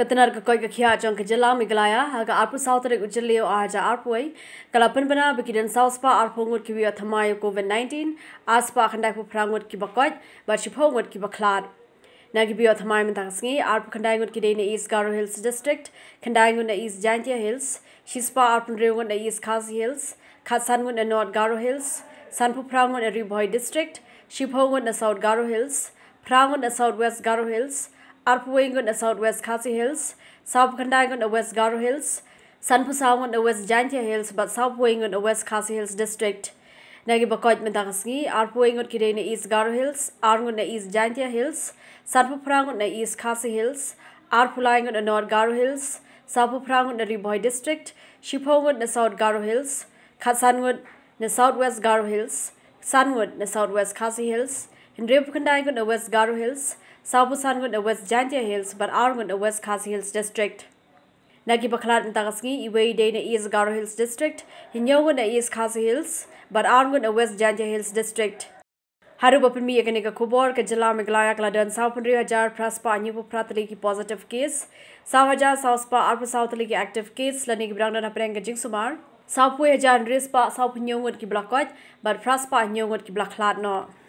कतनार का कोई कखिया चौंक के जला मिगलाया हगा आरपु साउतरे उजले आज आरपुई कलापन बना पा साउसपा आरपोंगुट की विया थमायो कोविड 19 आसपा खंडाई फुफ्रांगुट की बकोट बशिफोंगुट की बखलार नागी बियो थमाय में तंगसंगी आरप खंडाइंगुट की देने ईस्ट गारो हिल्स डिस्ट्रिक्ट खंडाइंगुट न ईस्ट जैंतिया हिल्स शिस्पा आरप रेंगुट न ईस्ट खासी हिल्स खासानगुट न नॉर्थ गारो हिल्स सनपु सानपुफ्रांगुट न रिबोय डिस्ट्रिक्ट शिफोंगुट न साउथ गारो हिल्स फ्रांगुट न South West Garo Hills Arpuingon a Southwest Khasi Hills, South Kandangon a West Garo Hills, Sanpusawan a West Jantia Hills, but South Puingon a West Khasi Hills District. Nagibakoit Mendangasngi, Arpuingon Kirene East Garo Hills, Arngon a East Jantia Hills, Sanpuprangon a East Khasi Hills, Arpulangon a North Garo Hills, Sapuprangon a Riboy District, Shipongon a South Garo Hills, Khatsangon a Southwest Garo Hills, Sunwood in the Southwest Khasi Hills, In Rebukandai, the West Garu Hills, Sabusan, the West Jantia Hills, but Arm, the West Khasi Hills District. Nagi Bakalat and Tagaski, Iwei Day, the East Garu Hills District, Hinyogun, the East Khasi Hills, but Arm, the West Jantia Hills District. Harubapin me again, a Kubor, Kajala, Miglaya, Kladan, Saupundri, Ajar, Praspa, and Yupu Prathaliki positive case, Sahaja, Sauspa, Arpa Southaliki active case, Lani Brandon, Aprenga Jinsumar. Sapu Hajan Rispa, Sapu Nyongwood Kiblakot, but Praspa Nyongwood Kiblaklad not.